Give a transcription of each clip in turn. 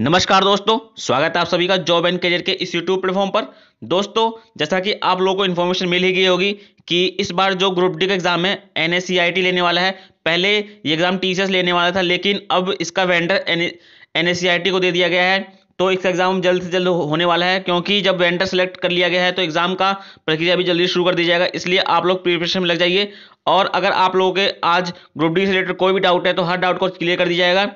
नमस्कार दोस्तों स्वागत है आप सभी का जॉब एंड करियर के इस यूट्यूब प्लेटफॉर्म पर दोस्तों जैसा कि आप लोगों को इन्फॉर्मेशन मिल ही गई होगी कि इस बार जो ग्रुप डी का एग्जाम है एन e, लेने वाला है पहले ये एग्जाम टी लेने वाला था लेकिन अब इसका वेंडर एन e, को दे दिया गया है तो इसका एग्जाम जल्द से जल्द होने वाला है क्योंकि जब वेंडर सेलेक्ट कर लिया गया है तो एग्जाम का प्रक्रिया भी जल्दी शुरू कर दिया जाएगा इसलिए आप लोग प्रिपरेशन में लग जाइए और अगर आप लोगों के आज ग्रुप डी से रिलेटेड कोई भी डाउट है तो हर डाउट को क्लियर कर दिया जाएगा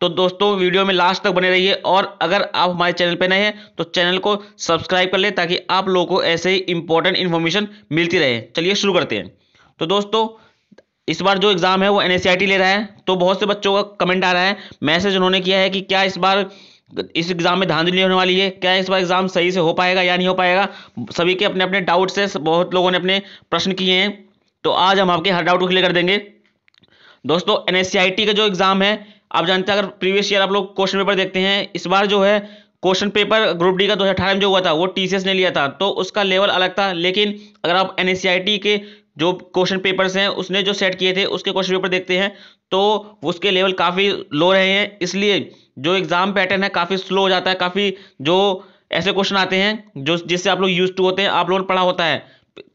तो दोस्तों वीडियो में लास्ट तक बने रहिए और अगर आप हमारे चैनल पर नए हैं तो चैनल को सब्सक्राइब कर लें ताकि आप लोगों को ऐसे ही इंपॉर्टेंट इन्फॉर्मेशन मिलती रहे चलिए शुरू करते हैं तो दोस्तों इस बार जो एग्ज़ाम है वो एन ले रहा है तो बहुत से बच्चों का कमेंट आ रहा है मैसेज उन्होंने किया है कि क्या इस बार इस एग्ज़ाम में धांधली होने वाली है क्या इस बार एग्ज़ाम सही से हो पाएगा या नहीं हो पाएगा सभी के अपने अपने डाउट से बहुत लोगों ने अपने प्रश्न किए हैं तो आज हम आपके हर डाउट को क्लियर कर देंगे दोस्तों एन का जो एग्ज़ाम है आप जानते हैं अगर प्रीवियस ईयर आप लोग क्वेश्चन पेपर देखते हैं इस बार जो है क्वेश्चन पेपर ग्रुप डी का दो हज़ार में जो हुआ था वो टी ने लिया था तो उसका लेवल अलग था लेकिन अगर आप एन के जो क्वेश्चन पेपर्स हैं उसने जो सेट किए थे उसके क्वेश्चन पेपर देखते हैं तो उसके लेवल काफ़ी लो रहे हैं इसलिए जो एग्ज़ाम पैटर्न है काफ़ी स्लो हो जाता है काफ़ी जो ऐसे क्वेश्चन आते हैं जो जिससे आप लोग यूज टू होते हैं आप लोगों ने पढ़ा होता है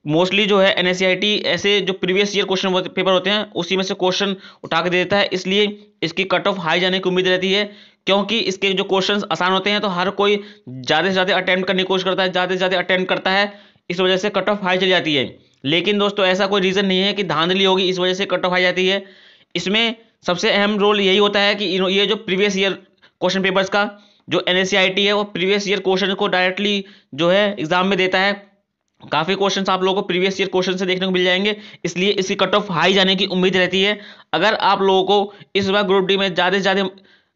मोस्टली जो है एन ऐसे जो प्रीवियस ईयर क्वेश्चन पेपर होते हैं उसी में से क्वेश्चन उठा के दे देता है इसलिए इसकी कट ऑफ हाई जाने की उम्मीद रहती है क्योंकि इसके जो क्वेश्चन आसान होते हैं तो हर कोई ज़्यादा से ज़्यादा अटैम्प्ट करने की कोशिश करता है ज़्यादा से ज़्यादा अटैम्प्ट करता है इस वजह से कट ऑफ हाई चली जाती है लेकिन दोस्तों ऐसा कोई रीज़न नहीं है कि धांधली होगी इस वजह से कट ऑफ हाई जाती है इसमें सबसे अहम रोल यही होता है कि ये जो प्रीवियस ईयर क्वेश्चन पेपर्स का जो एन है वो प्रीवियस ईयर क्वेश्चन को डायरेक्टली जो है एग्जाम में देता है काफी क्वेश्चंस आप लोगों को प्रीवियस ईयर क्वेश्चन से देखने को मिल जाएंगे इसलिए इसकी कट ऑफ हाई जाने की उम्मीद रहती है अगर आप लोगों को इस बार ग्रुप डी में ज्यादा से ज्यादा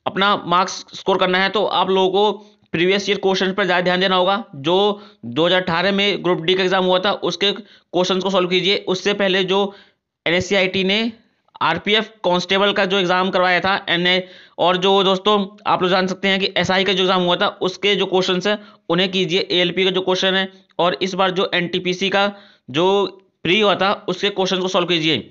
अपना मार्क्स स्कोर करना है तो आप लोगों को प्रीवियस ईयर क्वेश्चन पर ज़्यादा ध्यान देना होगा जो 2018 में ग्रुप डी का एग्जाम हुआ था उसके क्वेश्चन को सॉल्व कीजिए उससे पहले जो एन ने आर कांस्टेबल का जो एग्ज़ाम करवाया था एन और जो दोस्तों आप लोग जान सकते हैं कि एस SI का जो एग्ज़ाम हुआ था उसके जो क्वेश्चन है उन्हें कीजिए ए का जो क्वेश्चन है और इस बार जो एन का जो प्री हुआ था उसके क्वेश्चन को सॉल्व कीजिए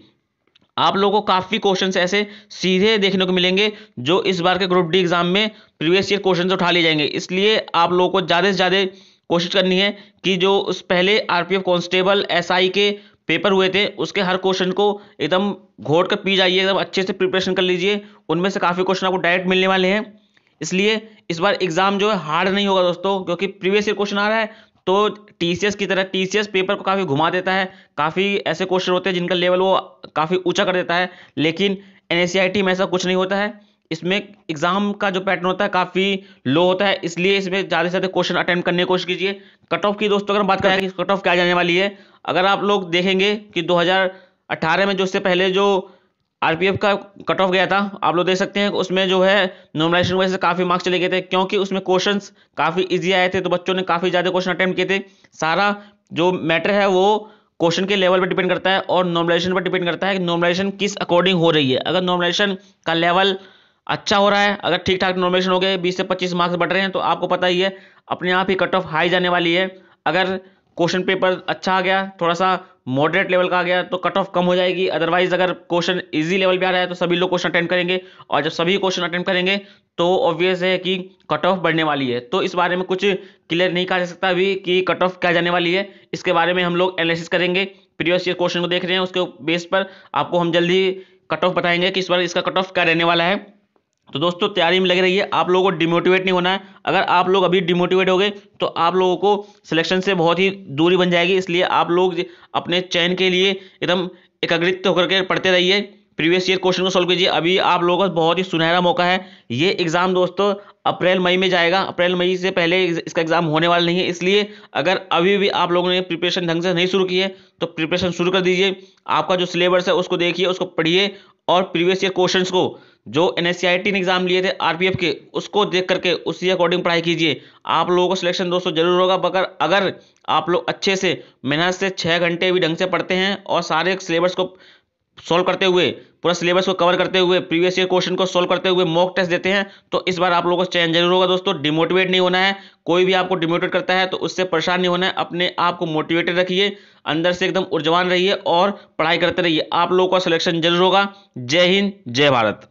आप लोगों को काफ़ी क्वेश्चन ऐसे सीधे देखने को मिलेंगे जो इस बार के ग्रुप डी एग्जाम में प्रीवियस ईयर क्वेश्चन उठा लिए जाएंगे इसलिए आप लोगों को ज़्यादा से ज़्यादा कोशिश करनी है कि जो उस पहले आरपीएफ कांस्टेबल एसआई के पेपर हुए थे उसके हर क्वेश्चन को एकदम घोट कर पी जाइए एकदम अच्छे से प्रिपरेशन कर लीजिए उनमें से काफ़ी क्वेश्चन आपको डायरेक्ट मिलने वाले हैं इसलिए इस बार एग्ज़ाम जो है हार्ड नहीं होगा दोस्तों क्योंकि प्रीवियस ईयर क्वेश्चन आ रहा है तो टीसीएस की तरह टीसीएस पेपर को काफ़ी घुमा देता है काफ़ी ऐसे क्वेश्चन होते हैं जिनका लेवल वो काफ़ी ऊंचा कर देता है लेकिन एन में ऐसा कुछ नहीं होता है इसमें एग्ज़ाम का जो पैटर्न होता है काफ़ी लो होता है इसलिए इसमें ज़्यादा से ज़्यादा क्वेश्चन अटैम्प्ट करने की कोशिश कीजिए कट ऑफ की दोस्तों अगर हम बात करें कि कट ऑफ क्या जाने वाली है अगर आप लोग देखेंगे कि 2018 में जो इससे पहले जो आरपीएफ का कट ऑफ गया था आप लोग देख सकते हैं उसमें जो है नॉर्मलाइजेशन वजह से काफ़ी मार्क्स चले गए थे क्योंकि उसमें क्वेश्चन काफ़ी ईजी आए थे तो बच्चों ने काफ़ी ज़्यादा क्वेश्चन अटैम्प्ट किए थे सारा जो मैटर है वो क्वेश्चन के लेवल पर डिपेंड करता है और नॉर्मलाइजेशन पर डिपेंड करता है कि नॉर्मलाइजेशन किस अकॉर्डिंग हो रही है अगर नॉर्मलाइजेशन का लेवल अच्छा हो रहा है अगर ठीक ठाक नॉर्मलाइजेशन हो गए बीस से पच्चीस मार्क्स बढ़ रहे हैं तो आपको पता ही है अपने आप ही कट ऑफ हाई जाने वाली है अगर क्वेश्चन पेपर अच्छा आ गया थोड़ा सा मॉडरेट लेवल का आ गया तो कट ऑफ कम हो जाएगी अदरवाइज अगर क्वेश्चन इजी लेवल पे आ रहा है तो सभी लोग क्वेश्चन अटेंड करेंगे और जब सभी क्वेश्चन अटेंड करेंगे तो ऑब्वियस है कि कट ऑफ बढ़ने वाली है तो इस बारे में कुछ क्लियर नहीं कहा जा सकता अभी कि कट ऑफ क्या जाने वाली है इसके बारे में हम लोग एनालिसिस करेंगे प्रीवियस ईयर क्वेश्चन को देख रहे हैं उसके बेस पर आपको हम जल्दी कट ऑफ बताएंगे कि इस बार इसका कट ऑफ क्या रहने वाला है तो दोस्तों तैयारी में लगे रहिए आप लोगों को डिमोटिवेट नहीं होना है अगर आप लोग अभी डिमोटिवेट हो गए तो आप लोगों को सिलेक्शन से बहुत ही दूरी बन जाएगी इसलिए आप लोग अपने चयन के लिए एकदम एकाग्रित होकर के पढ़ते रहिए प्रीवियस ईयर क्वेश्चन को सॉल्व कीजिए अभी आप लोगों का बहुत ही सुनहरा मौका है ये एग्जाम दोस्तों अप्रैल मई में जाएगा अप्रैल मई से पहले इसका एग्जाम होने वाला नहीं है इसलिए अगर अभी भी आप लोगों ने प्रिपरेशन ढंग से नहीं शुरू की है तो प्रिपरेशन शुरू कर दीजिए आपका जो सिलेबस है उसको देखिए उसको पढ़िए और प्रीवियस ईयर क्वेश्चंस को जो एन एस ने एग्जाम लिए थे आरपीएफ के उसको देख करके उसी अकॉर्डिंग पढ़ाई कीजिए आप लोगों को सिलेक्शन दोस्तों जरूर होगा मगर अगर आप लोग अच्छे से मेहनत से छः घंटे भी ढंग से पढ़ते हैं और सारे सिलेबस को सॉल्व करते हुए पूरा सिलेबस को कवर करते हुए प्रीवियस ईयर क्वेश्चन को सॉल्व करते हुए मॉक टेस्ट देते हैं तो इस बार आप लोगों को चैन जरूर होगा दोस्तों डिमोटिवेट नहीं होना है कोई भी आपको डिमोटिवेट करता है तो उससे परेशान नहीं होना है अपने आप को मोटिवेटेड रखिए अंदर से एकदम ऊर्जवान रहिए और पढ़ाई करते रहिए आप लोगों का सिलेक्शन जरूर होगा जय हिंद जय भारत